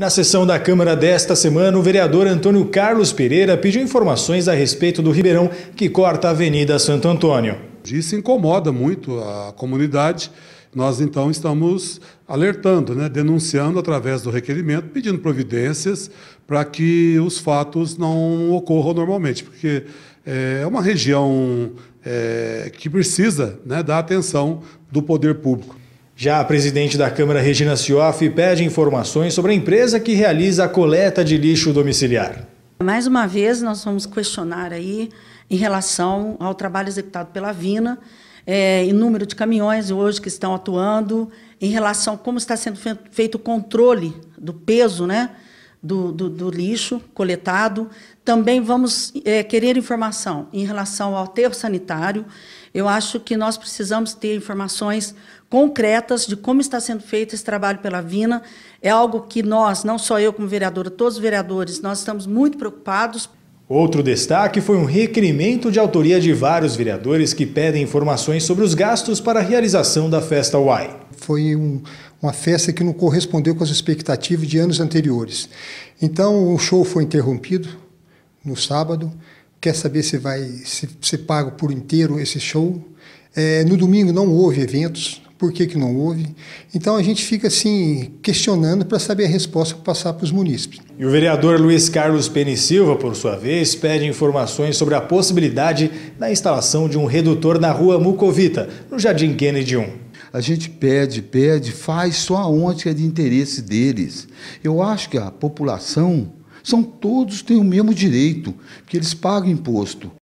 Na sessão da Câmara desta semana, o vereador Antônio Carlos Pereira pediu informações a respeito do Ribeirão que corta a Avenida Santo Antônio. Isso incomoda muito a comunidade. Nós então estamos alertando, né, denunciando através do requerimento, pedindo providências para que os fatos não ocorram normalmente, porque eh, é uma região é, que precisa né, da atenção do poder público. Já a presidente da Câmara, Regina Cioff, pede informações sobre a empresa que realiza a coleta de lixo domiciliar. Mais uma vez, nós vamos questionar aí em relação ao trabalho executado pela Vina, é, em número de caminhões hoje que estão atuando, em relação a como está sendo feito o controle do peso, né? do, do, do lixo coletado. Também vamos é, querer informação em relação ao aterro sanitário. Eu acho que nós precisamos ter informações concretas de como está sendo feito esse trabalho pela Vina. É algo que nós, não só eu como vereadora, todos os vereadores, nós estamos muito preocupados Outro destaque foi um requerimento de autoria de vários vereadores que pedem informações sobre os gastos para a realização da festa UAI. Foi um, uma festa que não correspondeu com as expectativas de anos anteriores. Então o show foi interrompido no sábado. Quer saber se vai ser se pago por inteiro esse show? É, no domingo não houve eventos, por que, que não houve. Então a gente fica assim questionando para saber a resposta para passar para os munícipes. E o vereador Luiz Carlos Pene Silva, por sua vez, pede informações sobre a possibilidade da instalação de um redutor na rua Mucovita, no Jardim Kennedy 1 a gente pede, pede, faz só que é de interesse deles. Eu acho que a população são todos têm o mesmo direito, porque eles pagam imposto.